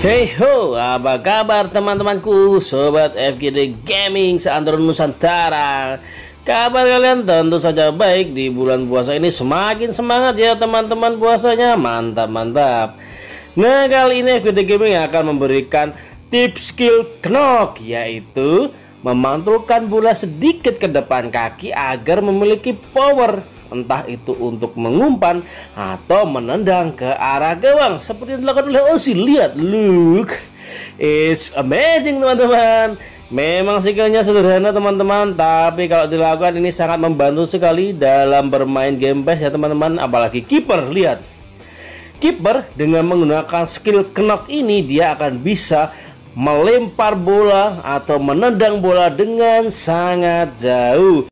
Hey ho, apa kabar teman-temanku, sobat FGD Gaming seantero Nusantara. Kabar kalian tentu saja baik di bulan puasa ini semakin semangat ya teman-teman puasanya, mantap mantap. Nah kali ini FGD Gaming akan memberikan tips skill knock yaitu memantulkan bola sedikit ke depan kaki agar memiliki power entah itu untuk mengumpan atau menendang ke arah gawang seperti yang dilakukan oleh Ozil. Lihat, look, it's amazing teman-teman. Memang skillnya sederhana teman-teman Tapi kalau dilakukan ini sangat membantu sekali Dalam bermain game pass ya teman-teman Apalagi kiper lihat Kiper dengan menggunakan skill knock ini Dia akan bisa melempar bola atau menendang bola dengan sangat jauh